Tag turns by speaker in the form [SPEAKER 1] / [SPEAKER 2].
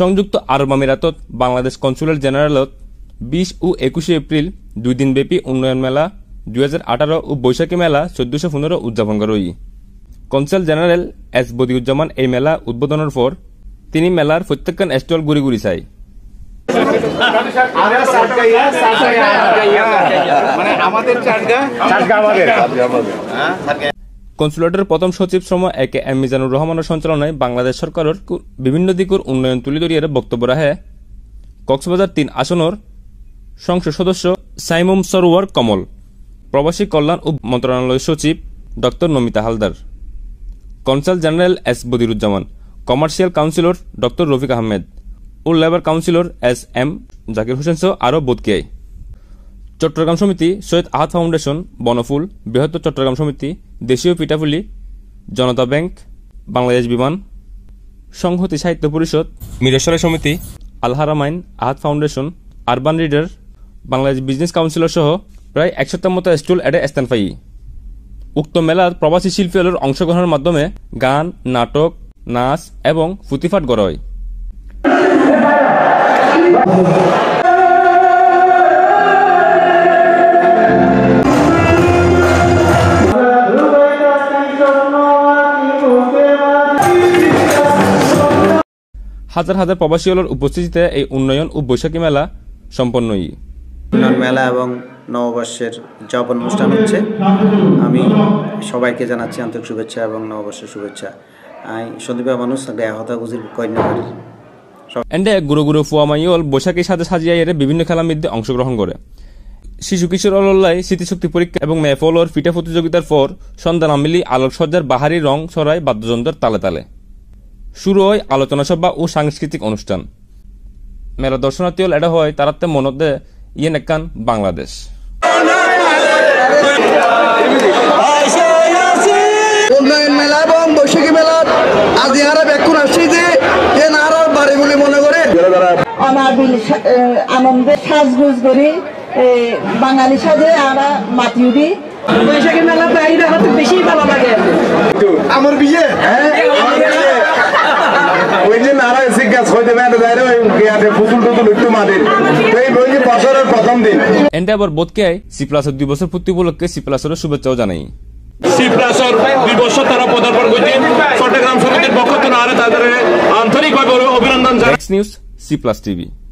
[SPEAKER 1] সংযুক্ত আরব আমিরাতত বাংলাদেশ কনসুলেট জেনারেলত বিশ ও একুশে এপ্রিল দুই দিনব্যাপী উন্নয়ন মেলা দুই হাজার আঠারো ও বৈশাখী মেলা চোদ্দশো পনেরো উদযাপন করই কনসাল জেনারেল এস বদিউজ্জামান এই মেলা উদ্বোধনের পর তিনি মেলার প্রত্যেক স্টল ঘুরি ঘুরি চাই মানে আমাদের হ্যাঁ, কনসুলেটের প্রথম সচিব শ্রম একে এম মিজানুর রহমানের সঞ্চালনায় বাংলাদেশ সরকারের বিভিন্ন দিকর উন্নয়ন তুলি ধরিয়ার বক্তব্য রাখে কক্সবাজার তিন আসনের সংসদ সদস্য সাইমুম সরোয়ার কমল প্রবাসী কল্যাণ ও মন্ত্রণালয় সচিব doctor Namita Haldar consul general S Badiruzzaman commercial counsellor doctor Rafiq Ahmed ও labour counsellor S M Zakir Hossain সহ আরও বোধকিয়াই চট্টগ্রাম সমিতি সৈয়দ আহাত ফাউন্ডেশন বনফুল বৃহত্তর চট্টগ্রাম সমিতি দেশীয় পিঠাপুলি জনতা ব্যাংক বাংলাদেশ বিমান সংহতি সাহিত্য পরিষদ মিরেশ্বরের সমিতি আলহারামাইন আহাত foundation urban reader Bangladesh business counsellor সহ প্রায় একশোটার মতো স্টুল এডে স্থান পাই উক্ত মেলার প্রবাসী হলের অংশগ্রহণের মাধ্যমে গান নাটক নাচ এবং ফুতিফাট গড় হয় হাজার হাজার প্রবাসী হলের উপস্থিতিতে এই উন্নয়ন ও বৈশাখী মেলা সম্পন্নই উন্নয়ন মেলা এবং নববর্ষের যাপন অনুষ্ঠান হচ্ছে আমি সবাইকে জানাচ্ছি আন্তরিক শুভেচ্ছা এবং নববর্ষের শুভেচ্ছা সন্দীপ মানুষ হতা গুজির কন্যাকারী এন্ডে গুরু গুরু মাইল বৈশাখীর সাথে সাজিয়ে এর বিভিন্ন খেলা মধ্যে অংশগ্রহণ করে শিশু কিশোর অলল্লাই স্মৃতিশক্তি পরীক্ষা এবং মেফলর ফিটা প্রতিযোগিতার পর সন্ধ্যা নামিলি সজ্জার বাহারি রং সরাই বাদ্যযন্ত্রের তালে তালে শুরু হয় আলোচনা সভা ও সাংস্কৃতিক অনুষ্ঠান মেলা দর্শনার্থীও এটা হয় তারাতে মনদে ইয়ে নেকান বাংলাদেশ উন্নয়ন মেলা বৈশাখী আজি মনে আনন্দে সাজগুজ করি বাঙালি সাজে আমরা মাতিয়ে দিই বৈশাখী মেলা প্রায় নারায় জিজ্ঞাসা হইতে পারে যাই রে পুতুল টুতুল একটু মাদের এই বই বছরের প্রথম দিন এন্ড আবার বোধকে সি প্লাসের দুই বছর পূর্তি উপলক্ষে সি প্লাসের শুভেচ্ছাও জানাই সি প্লাসের দুই বছর তারা পদার্পণ করছে চট্টগ্রাম সমিতির পক্ষ থেকে আরে তাদের আন্তরিকভাবে অভিনন্দন জানাই নিউজ সি প্লাস টিভি